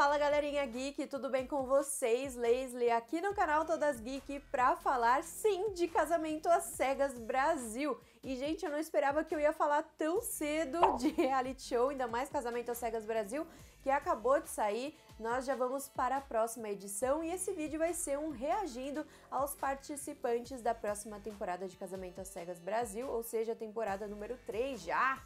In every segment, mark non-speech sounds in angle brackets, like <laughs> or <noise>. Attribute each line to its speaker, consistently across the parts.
Speaker 1: Fala galerinha geek, tudo bem com vocês? Leslie aqui no canal Todas Geek para falar sim de Casamento às Cegas Brasil. E gente, eu não esperava que eu ia falar tão cedo <laughs> de reality show, ainda mais Casamento às Cegas Brasil, que acabou de sair. Nós já vamos para a próxima edição e esse vídeo vai ser um reagindo aos participantes da próxima temporada de Casamento às Cegas Brasil, ou seja, a temporada número 3 já,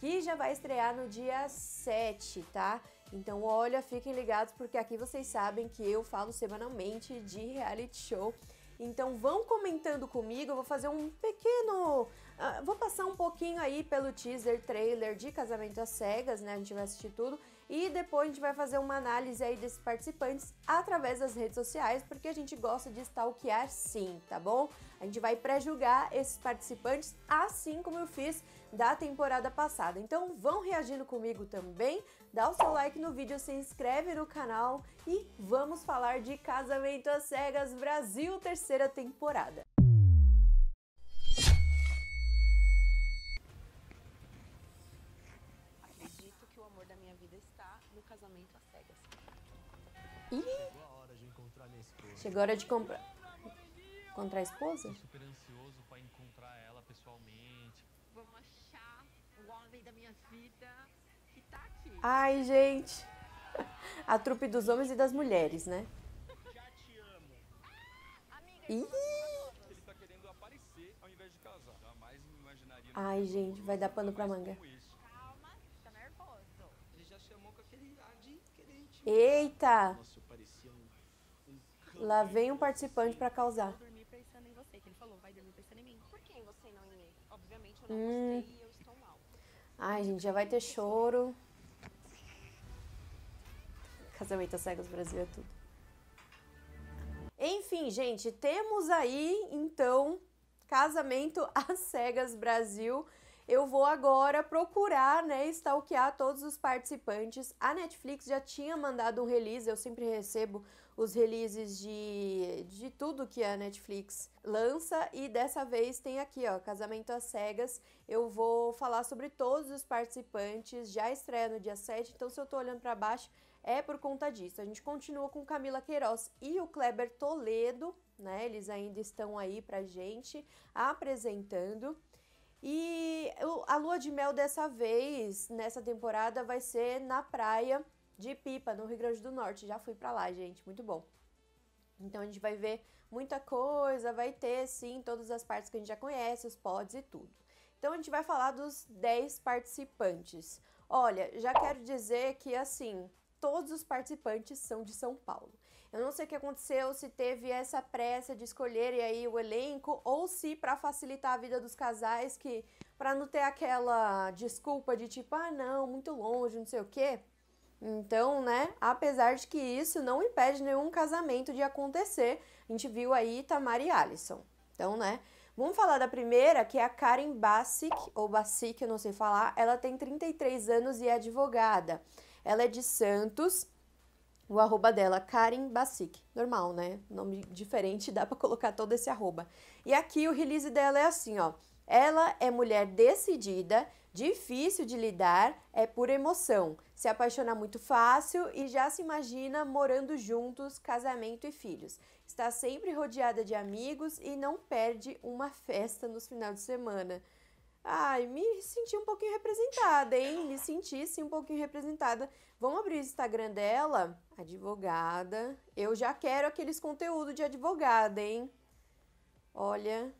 Speaker 1: que já vai estrear no dia 7, tá? Então, olha, fiquem ligados porque aqui vocês sabem que eu falo semanalmente de reality show. Então vão comentando comigo, eu vou fazer um pequeno. Uh, vou passar um pouquinho aí pelo teaser trailer de Casamento às Cegas, né? A gente vai assistir tudo. E depois a gente vai fazer uma análise aí desses participantes através das redes sociais, porque a gente gosta de stalkear sim, tá bom? A gente vai pré-julgar esses participantes, assim como eu fiz da temporada passada. Então vão reagindo comigo também, dá o seu like no vídeo, se inscreve no canal e vamos falar de Casamento às Cegas Brasil, terceira temporada. Acredito que o amor da minha vida está no casamento às cegas. Ih! Chegou a hora de encontrar minha esposa. Chegou a hora de comprar. Encontrar a esposa? Super ansioso. da minha vida que tá aqui. Ai, gente. A trupe dos homens e das mulheres, né? Já te amo. Ih! Tá ele tá querendo aparecer ao invés de casar. Jamais me imaginaria. Ai, gente, vai dar pano pra manga. Calma, tá nervoso. Ele já chamou com aquele Eita! Nossa, parecia um... Lá vem um participante pra causar. pensando em você, que ele falou, vai dormir pensando em mim. Por que você não em é? mim? Obviamente eu não hum. gostei Ai, gente, já vai ter choro. Casamento às cegas Brasil é tudo. Enfim, gente, temos aí então Casamento <laughs> às cegas Brasil. Eu vou agora procurar, né, stalkear todos os participantes. A Netflix já tinha mandado um release, eu sempre recebo os releases de, de tudo que a Netflix lança. E dessa vez tem aqui, ó, Casamento às Cegas. Eu vou falar sobre todos os participantes. Já estreia no dia 7, então se eu tô olhando para baixo, é por conta disso. A gente continua com Camila Queiroz e o Kleber Toledo, né? Eles ainda estão aí pra gente apresentando. E a lua de mel dessa vez, nessa temporada, vai ser na praia de Pipa, no Rio Grande do Norte. Já fui para lá, gente, muito bom. Então a gente vai ver muita coisa, vai ter sim todas as partes que a gente já conhece, os pods e tudo. Então a gente vai falar dos 10 participantes. Olha, já quero dizer que assim, todos os participantes são de São Paulo. Eu não sei o que aconteceu, se teve essa pressa de escolherem aí o elenco ou se para facilitar a vida dos casais que para não ter aquela desculpa de tipo, ah, não, muito longe, não sei o quê então, né, apesar de que isso não impede nenhum casamento de acontecer, a gente viu aí Tamara e Alison Então, né, vamos falar da primeira, que é a Karen Basic ou Basic eu não sei falar, ela tem 33 anos e é advogada. Ela é de Santos, o arroba dela, Karen Basic Normal, né? Nome diferente, dá para colocar todo esse arroba. E aqui o release dela é assim, ó. Ela é mulher decidida, Difícil de lidar é por emoção. Se apaixona muito fácil e já se imagina morando juntos, casamento e filhos. Está sempre rodeada de amigos e não perde uma festa nos finais de semana. Ai, me senti um pouquinho representada, hein? Me senti sim um pouquinho representada. Vamos abrir o Instagram dela? Advogada. Eu já quero aqueles conteúdos de advogada, hein? Olha.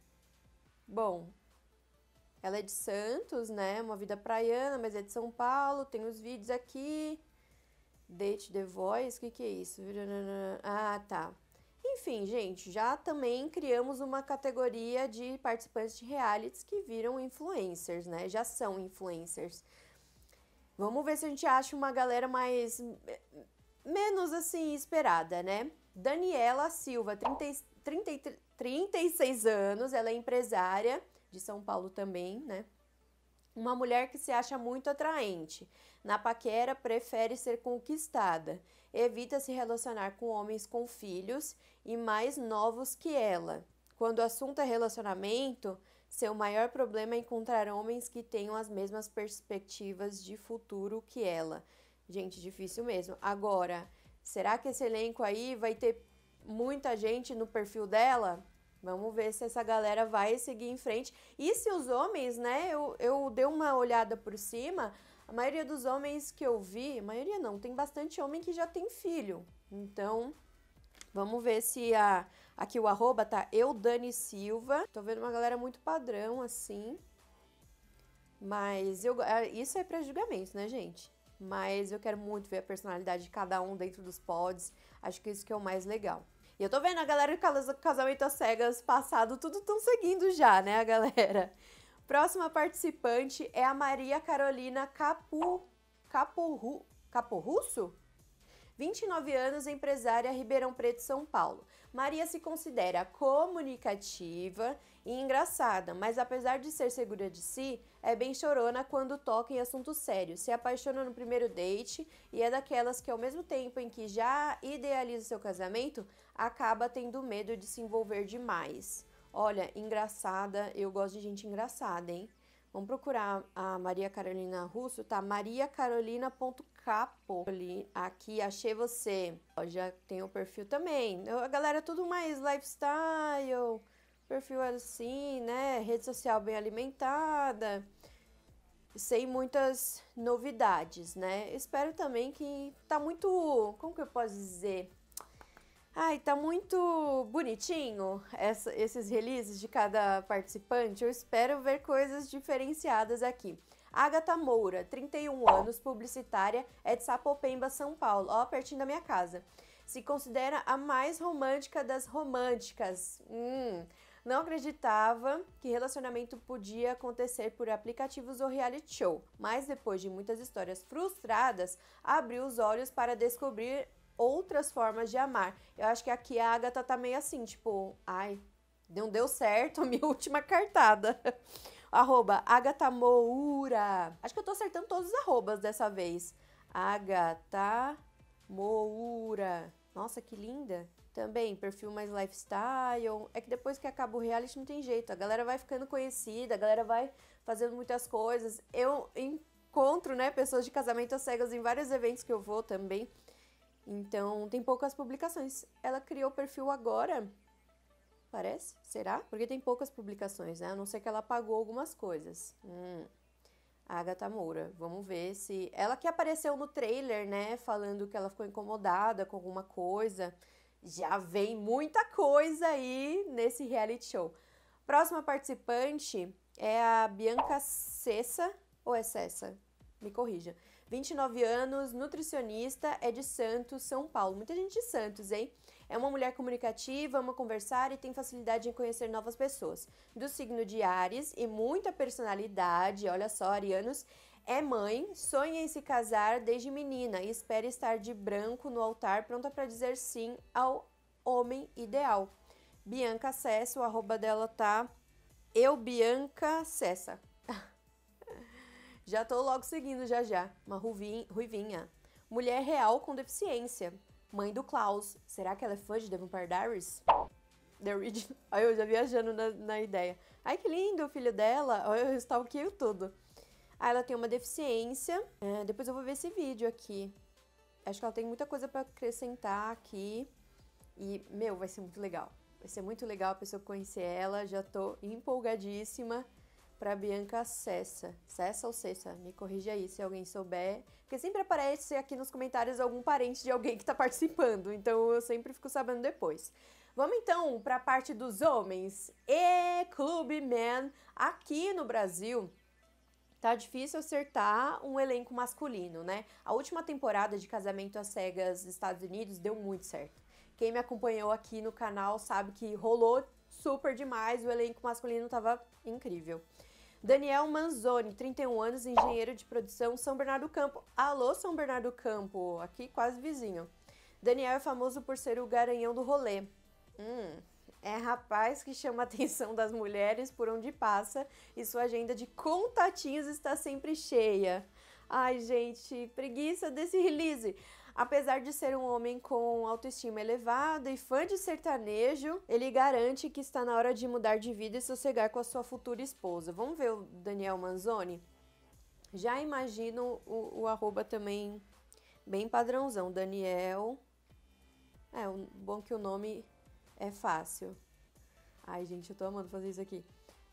Speaker 1: Bom, ela é de Santos, né? Uma vida praiana, mas é de São Paulo. Tem os vídeos aqui. Date The Voice, o que, que é isso? Ah, tá. Enfim, gente, já também criamos uma categoria de participantes de realities que viram influencers, né? Já são influencers. Vamos ver se a gente acha uma galera mais. menos assim, esperada, né? Daniela Silva, 30, 30, 36 anos, ela é empresária de São Paulo também, né? Uma mulher que se acha muito atraente. Na paquera, prefere ser conquistada. Evita se relacionar com homens com filhos e mais novos que ela. Quando o assunto é relacionamento, seu maior problema é encontrar homens que tenham as mesmas perspectivas de futuro que ela. Gente, difícil mesmo. Agora, será que esse elenco aí vai ter muita gente no perfil dela? Vamos ver se essa galera vai seguir em frente. E se os homens, né? Eu, eu dei uma olhada por cima. A maioria dos homens que eu vi, a maioria não, tem bastante homem que já tem filho. Então, vamos ver se a. Aqui o arroba tá eu, Dani Silva. Tô vendo uma galera muito padrão assim. Mas eu, é, isso é pra julgamento, né, gente? Mas eu quero muito ver a personalidade de cada um dentro dos pods. Acho que isso que é o mais legal. E eu tô vendo a galera do casamento às cegas passado, tudo tão seguindo já, né, a galera? <laughs> Próxima participante é a Maria Carolina Capu, Capurru Capurrusso? 29 anos, empresária Ribeirão Preto, São Paulo. Maria se considera comunicativa e engraçada, mas apesar de ser segura de si, é bem chorona quando toca em assuntos sérios. Se apaixona no primeiro date e é daquelas que, ao mesmo tempo em que já idealiza seu casamento, acaba tendo medo de se envolver demais. Olha, engraçada, eu gosto de gente engraçada, hein? Vamos procurar a Maria Carolina Russo, tá? mariacarolina.capo. Aqui, achei você. Ó, já tem o perfil também. a galera é tudo mais lifestyle, perfil assim, né? Rede social bem alimentada. Sem muitas novidades, né? Espero também que tá muito... Como que eu posso dizer? Ai, tá muito bonitinho essa, esses releases de cada participante. Eu espero ver coisas diferenciadas aqui. Agatha Moura, 31 anos, publicitária, é de Sapopemba, São Paulo, ó, pertinho da minha casa. Se considera a mais romântica das românticas. Hum, não acreditava que relacionamento podia acontecer por aplicativos ou reality show, mas depois de muitas histórias frustradas, abriu os olhos para descobrir outras formas de amar. Eu acho que aqui a Agatha tá meio assim, tipo, ai, não deu certo a minha <laughs> última cartada. <laughs> Arroba Agatha Moura. Acho que eu tô acertando todos os arrobas dessa vez. Agatha Moura. Nossa, que linda. Também, perfil mais lifestyle. É que depois que acaba o reality não tem jeito. A galera vai ficando conhecida, a galera vai fazendo muitas coisas. Eu encontro, né, pessoas de casamento às cegas em vários eventos que eu vou também. Então, tem poucas publicações. Ela criou o perfil agora, parece? Será? Porque tem poucas publicações, né? A não ser que ela apagou algumas coisas. Hum. Agatha Moura, vamos ver se. Ela que apareceu no trailer, né? Falando que ela ficou incomodada com alguma coisa. Já vem muita coisa aí nesse reality show. Próxima participante é a Bianca Cessa. Ou é Cessa? Me corrija. 29 anos, nutricionista, é de Santos, São Paulo. Muita gente de Santos, hein? É uma mulher comunicativa, ama conversar e tem facilidade em conhecer novas pessoas. Do signo de Ares e muita personalidade, olha só, arianos. É mãe, sonha em se casar desde menina e espera estar de branco no altar, pronta para dizer sim ao homem ideal. Bianca Cessa, o arroba dela tá eu Bianca Cessa. Já tô logo seguindo já já. Uma ruivinha. Mulher real com deficiência. Mãe do Klaus. Será que ela é fã de The Vampire Diaries? The Original. Olha eu já viajando na, na, ideia. Ai, que lindo o filho dela. Olha, eu stalkeio tudo. Ah, ela tem uma deficiência. É, depois eu vou ver esse vídeo aqui. Acho que ela tem muita coisa para acrescentar aqui. E, meu, vai ser muito legal. Vai ser muito legal a pessoa conhecer ela. Já tô empolgadíssima para Bianca Cessa. Cessa ou Cessa? Me corrija aí se alguém souber. Porque sempre aparece aqui nos comentários algum parente de alguém que está participando, então eu sempre fico sabendo depois. Vamos então para a parte dos homens. E Clube Man, aqui no Brasil, tá difícil acertar um elenco masculino, né? A última temporada de Casamento às Cegas Estados Unidos deu muito certo. Quem me acompanhou aqui no canal sabe que rolou super demais, o elenco masculino tava incrível. Daniel Manzoni, 31 anos, engenheiro de produção, São Bernardo do Campo. Alô, São Bernardo do Campo, aqui quase vizinho. Daniel é famoso por ser o garanhão do rolê. Hum, é rapaz que chama a atenção das mulheres por onde passa e sua agenda de contatinhos está sempre cheia. Ai, gente, preguiça desse release. Apesar de ser um homem com autoestima elevada e fã de sertanejo, ele garante que está na hora de mudar de vida e sossegar com a sua futura esposa. Vamos ver o Daniel Manzoni? Já imagino o, o arroba também bem padrãozão. Daniel. É, bom que o nome é fácil. Ai, gente, eu tô amando fazer isso aqui.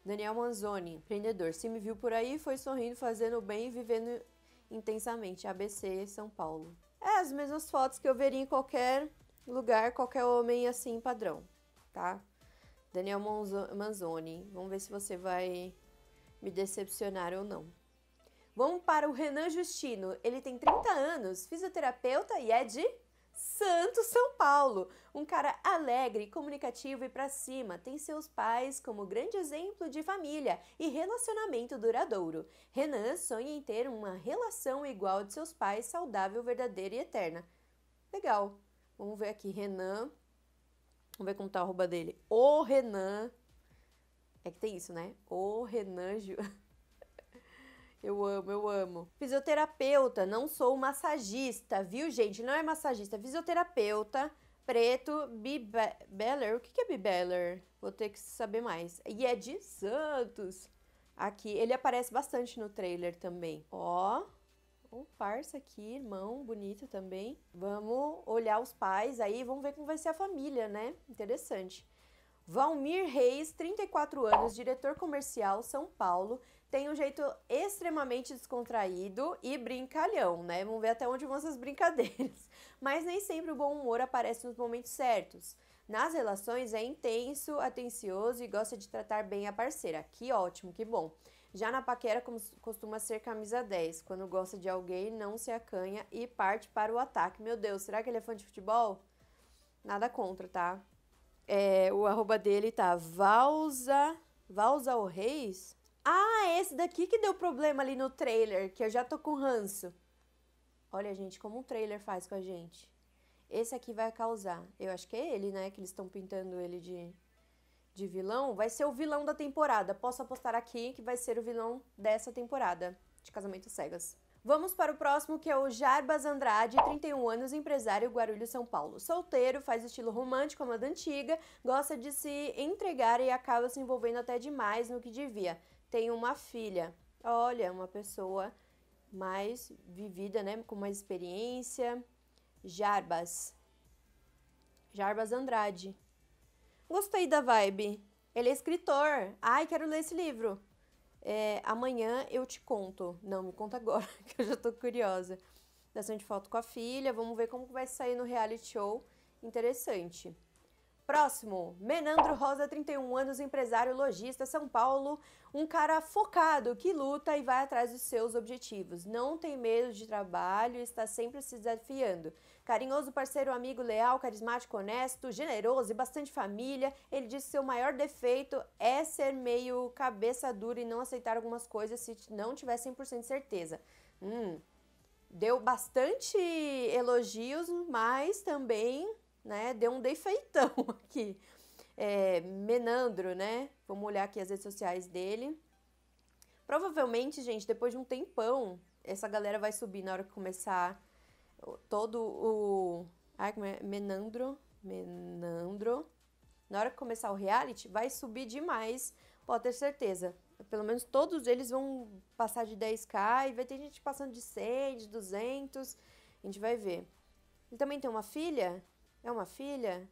Speaker 1: Daniel Manzoni, empreendedor. Se me viu por aí, foi sorrindo, fazendo bem e vivendo intensamente. ABC, São Paulo. É as mesmas fotos que eu veria em qualquer lugar, qualquer homem assim padrão, tá? Daniel Manzoni, vamos ver se você vai me decepcionar ou não. Vamos para o Renan Justino. Ele tem 30 anos, fisioterapeuta e é de Santo São Paulo. Um cara alegre, comunicativo e para cima, tem seus pais como grande exemplo de família e relacionamento duradouro. Renan sonha em ter uma relação igual a de seus pais, saudável, verdadeira e eterna. Legal. Vamos ver aqui, Renan. Vamos ver como tá a arroba dele. O Renan. É que tem isso, né? O Renan <laughs> Eu amo, eu amo. Fisioterapeuta, não sou massagista, viu, gente? Não é massagista, é fisioterapeuta, preto, bibeller. O que, é bibeller? Vou ter que saber mais. E é de Santos. Aqui, ele aparece bastante no trailer também. Ó, um parça aqui, irmão, bonito também. Vamos olhar os pais aí, vamos ver como vai ser a família, né? Interessante. Valmir Reis, 34 anos, diretor comercial, São Paulo, tem um jeito extremamente descontraído e brincalhão, né? Vamos ver até onde vão essas brincadeiras. <laughs> Mas nem sempre o bom humor aparece nos momentos certos. Nas relações é intenso, atencioso e gosta de tratar bem a parceira. Que ótimo, que bom. Já na paquera costuma ser camisa 10, quando gosta de alguém, não se acanha e parte para o ataque. Meu Deus, será que ele é fã de futebol? Nada contra, tá? É, o arroba dele tá Valza, Valza o Reis? Ah, é esse daqui que deu problema ali no trailer, que eu já tô com ranço. Olha, gente, como um trailer faz com a gente. Esse aqui vai causar. Eu acho que é ele, né? Que eles estão pintando ele de, de vilão. Vai ser o vilão da temporada. Posso apostar aqui que vai ser o vilão dessa temporada de Casamento Cegas. Vamos para o próximo, que é o Jarbas Andrade, 31 anos, empresário Guarulhos, São Paulo. Solteiro, faz estilo romântico, amada antiga, gosta de se entregar e acaba se envolvendo até demais no que devia tem uma filha. Olha, uma pessoa mais vivida, né, com mais experiência. Jarbas. Jarbas Andrade. Gostei da vibe. Ele é escritor. Ai, quero ler esse livro. É, amanhã eu te conto. Não, me conta agora, <laughs> que eu já tô curiosa. Dação de foto com a filha. Vamos ver como vai sair no reality show. Interessante. Próximo, Menandro Rosa, 31 anos, empresário lojista, São Paulo, um cara focado que luta e vai atrás dos seus objetivos. Não tem medo de trabalho e está sempre se desafiando. Carinhoso, parceiro, amigo, leal, carismático, honesto, generoso e bastante família. Ele diz que seu maior defeito é ser meio cabeça dura e não aceitar algumas coisas se não tiver 100% de certeza. Hum, deu bastante elogios, mas também né? Deu um defeitão <laughs> aqui. É, Menandro, né? Vamos olhar aqui as redes sociais dele. Provavelmente, gente, depois de um tempão, essa galera vai subir na hora que começar todo o. Ai, como é? Menandro. Menandro. Na hora que começar o reality, vai subir demais, pode ter certeza. Pelo menos todos eles vão passar de 10k e vai ter gente passando de 100, de 200. A gente vai ver. Ele também tem uma filha é uma filha?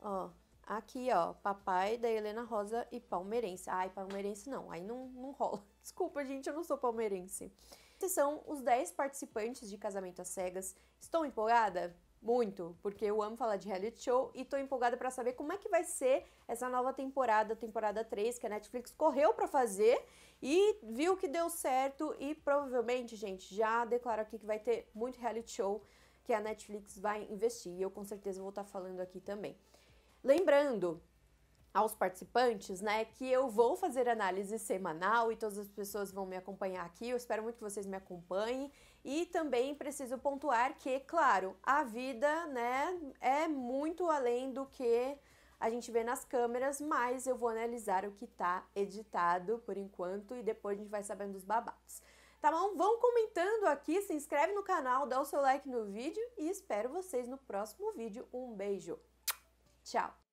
Speaker 1: Ó, aqui, ó, papai da Helena Rosa e palmeirense. Ai, palmeirense não, aí não, não rola. <laughs> Desculpa, gente, eu não sou palmeirense. Esses são os 10 participantes de Casamento às Cegas. Estou empolgada? Muito, porque eu amo falar de reality show e tô empolgada para saber como é que vai ser essa nova temporada, temporada 3, que a Netflix correu para fazer e viu que deu certo e provavelmente, gente, já declaro aqui que vai ter muito reality show que a Netflix vai investir e eu com certeza vou estar tá falando aqui também. Lembrando aos participantes, né, que eu vou fazer análise semanal e todas as pessoas vão me acompanhar aqui. Eu espero muito que vocês me acompanhem e também preciso pontuar que, claro, a vida, né, é muito além do que a gente vê nas câmeras, mas eu vou analisar o que está editado por enquanto e depois a gente vai sabendo dos babados. Tá bom? Vão comentando aqui, se inscreve no canal, dá o seu like no vídeo e espero vocês no próximo vídeo. Um beijo. Tchau.